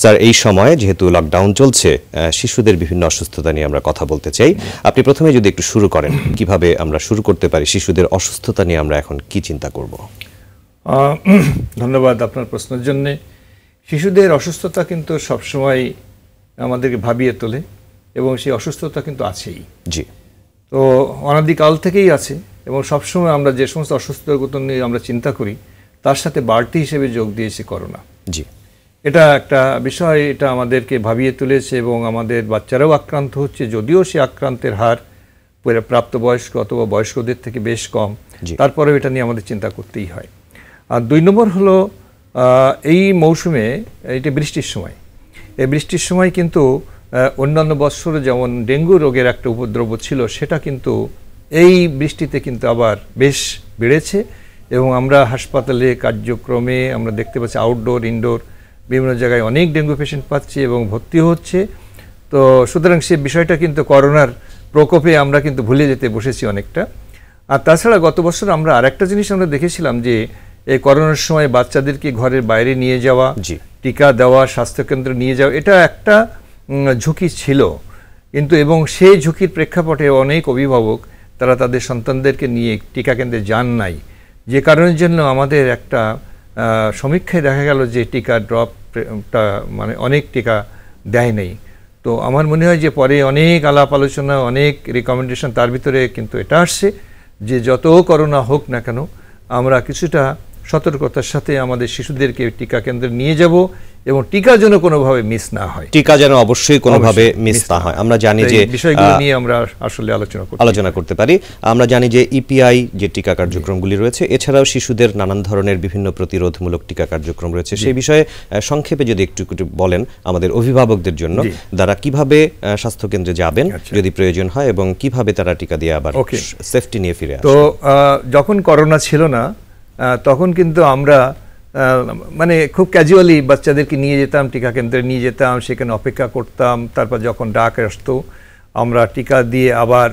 Sir এই সময়ে যেহেতু লকডাউন চলছে শিশুদের বিভিন্ন অসুস্থতা নিয়ে আমরা কথা বলতে চাই আপনি প্রথমে যদি একটু শুরু করেন কিভাবে আমরা শুরু করতে পারি শিশুদের অসুস্থতা নিয়ে আমরা এখন কি চিন্তা করব ধন্যবাদ আপনার প্রশ্নের জন্যে শিশুদের অসুস্থতা কিন্তু সবসময় আমাদেরকে ভাবিয়ে তোলে এবং সেই অসুস্থতা কিন্তু আছেই জি তো অনাদিকাল থেকেই আছে এবং সবসময় আমরা যে সমস্ত অসুস্থতা নিয়ে আমরা চিন্তা করি তার সাথে বাড়তি হিসেবে যোগ দিয়েছে করোনা জি এটা একটা বিষয় এটা আমাদেরকে ভাবিয়ে তুলেছে এবং আমাদের বাচ্চারাও আক্রান্ত হচ্ছে যদিও সে আক্রান্তের হার প্রাপ্তবয়স্ক অথবা বয়স্কদের থেকে বেশ কম তারপরেও এটা নিয়ে আমাদের চিন্তা করতেই হয় আর দুই নম্বর হলো এই মৌসুমে এটা বৃষ্টির সময় এই বৃষ্টির সময় কিন্তু অন্যান্য বৎসর যেমন ডেঙ্গু রোগের একটা উপদ্রব ছিল সেটা কিন্তু এই বৃষ্টিতে কিন্তু আবার বেশ বেড়েছে এবং আমরা হাসপাতালে কার্যক্রমে আমরা দেখতে পাচ্ছি আউটডোর ইনডোর বিভিন্ন জায়গায় অনেক ডেঙ্গু পেশেন্ট পাচ্ছি এবং ভর্তি হচ্ছে তো সুতরাং সে বিষয়টা কিন্তু করোনার প্রকোপে আমরা কিন্তু ভুলে যেতে বসেছি অনেকটা আর তাছাড়া গত বছর আমরা আরেকটা জিনিস আমরা দেখেছিলাম যে এই করোনার সময় বাচ্চাদেরকে ঘরের বাইরে নিয়ে যাওয়া টিকা দেওয়া স্বাস্থ্যকেন্দ্রে নিয়ে যাওয়া এটা একটা ঝুঁকি ছিল কিন্তু এবং সেই ঝুঁকির প্রেক্ষাপটে অনেক অভিভাবক তারা তাদের সন্তানদেরকে নিয়ে টিকা কেন্দ্রে যান নাই যে কারণের জন্য আমাদের একটা সমীক্ষায় দেখা গেল যে টিকা ড্রপটা মানে অনেক টিকা দেয় নেই তো আমার মনে হয় যে পরে অনেক আলাপ আলোচনা অনেক রিকমেন্ডেশন তার ভিতরে কিন্তু এটা আসছে যে যত করোনা হোক না কেন আমরা কিছুটা সতর্কতার সাথে আমাদের শিশুদেরকে টিকা কেন্দ্রে নিয়ে যাব এবং টিকা যেন কোনোভাবে মিস না হয় টিকা যেন অবশ্যই কোনোভাবে মিস না হয় আমরা জানি যে বিষয়গুলো নিয়ে আমরা আসলে আলোচনা করতে আলোচনা করতে পারি আমরা জানি যে ইপিআই e যে টিকা কার্যক্রমগুলি রয়েছে এছাড়াও শিশুদের নানান ধরনের বিভিন্ন প্রতিরোধমূলক টিকা কার্যক্রম রয়েছে সেই বিষয়ে সংক্ষেপে যদি একটু একটু বলেন আমাদের অভিভাবকদের জন্য তারা কিভাবে স্বাস্থ্য কেন্দ্রে যাবেন আচ্ছা। যদি প্রয়োজন হয় এবং কিভাবে তারা টিকা দিয়ে আবার সেফটি নিয়ে ফিরে তো যখন করোনা ছিল না তখন কিন্তু আমরা মানে খুব ক্যাজুয়ালি বাচ্চাদেরকে নিয়ে যেতাম টিকা কেন্দ্রে নিয়ে যেতাম সেখানে অপেক্ষা করতাম তারপর যখন ডাক আসতো আমরা টিকা দিয়ে আবার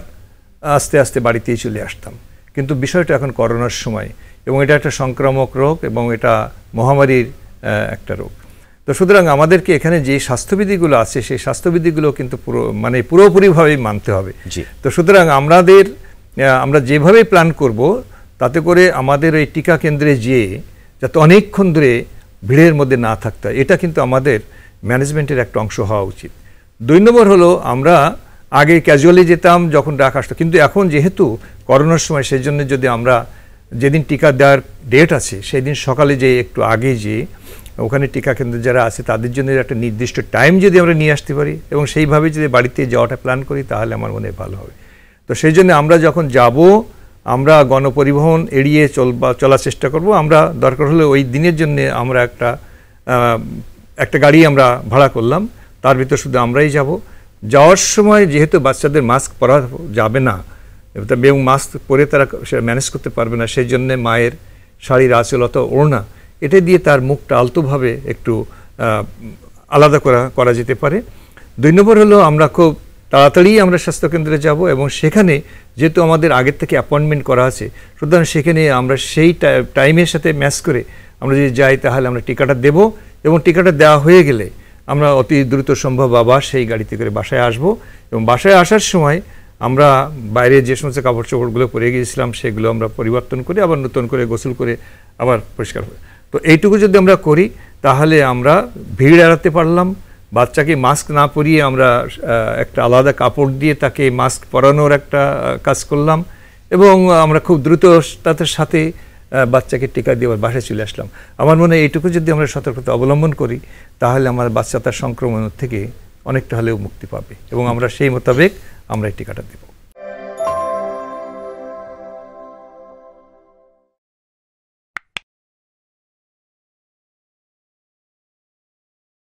আস্তে আস্তে বাড়িতেই চলে আসতাম কিন্তু বিষয়টা এখন করোনার সময় এবং এটা একটা সংক্রামক রোগ এবং এটা মহামারীর একটা রোগ তো সুতরাং আমাদেরকে এখানে যে স্বাস্থ্যবিধিগুলো আছে সেই স্বাস্থ্যবিধিগুলো কিন্তু পুরো মানে পুরোপুরিভাবেই মানতে হবে তো সুতরাং আমাদের আমরা যেভাবে প্ল্যান করব তাতে করে আমাদের এই টিকা কেন্দ্রে যেয়ে যাতে অনেকক্ষণ ধরে ভিড়ের মধ্যে না থাকতে এটা কিন্তু আমাদের ম্যানেজমেন্টের একটা অংশ হওয়া উচিত দুই নম্বর হলো আমরা আগে ক্যাজুয়ালি যেতাম যখন ডাক আসতো কিন্তু এখন যেহেতু করোনার সময় সেই জন্য যদি আমরা যেদিন টিকা দেওয়ার ডেট আছে সেই দিন সকালে যেয়ে একটু আগে যেয়ে ওখানে টিকা কেন্দ্র যারা আছে তাদের জন্য একটা নির্দিষ্ট টাইম যদি আমরা নিয়ে আসতে পারি এবং সেইভাবে যদি বাড়িতে যাওয়াটা প্ল্যান করি তাহলে আমার মনে হয় ভালো হবে তো সেই জন্য আমরা যখন যাব আমরা গণপরিবহন এড়িয়ে চলবা চলার চেষ্টা করব আমরা দরকার হলে ওই দিনের জন্য আমরা একটা একটা গাড়ি আমরা ভাড়া করলাম তার ভিতর শুধু আমরাই যাব যাওয়ার সময় যেহেতু বাচ্চাদের মাস্ক পরা যাবে না এবং মাস্ক পরে তারা ম্যানেজ করতে পারবে না সেই জন্যে মায়ের শাড়ির আচলতা ওড়না এটা দিয়ে তার মুখটা আলতোভাবে একটু আলাদা করা করা যেতে পারে দুই নম্বর হলো আমরা খুব তাড়াতাড়ি আমরা স্বাস্থ্যকেন্দ্রে যাব এবং সেখানে যেহেতু আমাদের আগের থেকে অ্যাপয়েন্টমেন্ট করা আছে সুতরাং সেখানে আমরা সেই টাইমের সাথে ম্যাচ করে আমরা যদি যাই তাহলে আমরা টিকাটা দেব এবং টিকাটা দেওয়া হয়ে গেলে আমরা অতি দ্রুত সম্ভব আবার সেই গাড়িতে করে বাসায় আসব এবং বাসায় আসার সময় আমরা বাইরে যে সমস্ত কাপড় চোপড়গুলো পরে গিয়েছিলাম সেগুলো আমরা পরিবর্তন করে আবার নতুন করে গোসল করে আবার পরিষ্কার হবে তো এইটুকু যদি আমরা করি তাহলে আমরা ভিড় এড়াতে পারলাম বাচ্চাকে মাস্ক না পরিয়ে আমরা একটা আলাদা কাপড় দিয়ে তাকে মাস্ক পরানোর একটা কাজ করলাম এবং আমরা খুব দ্রুত তাদের সাথে বাচ্চাকে টিকা দিয়ে বাসায় চলে আসলাম আমার মনে হয় এইটুকু যদি আমরা সতর্কতা অবলম্বন করি তাহলে আমার বাচ্চা তার সংক্রমণ থেকে অনেকটা হলেও মুক্তি পাবে এবং আমরা সেই মোতাবেক আমরা এই টিকাটা দেবো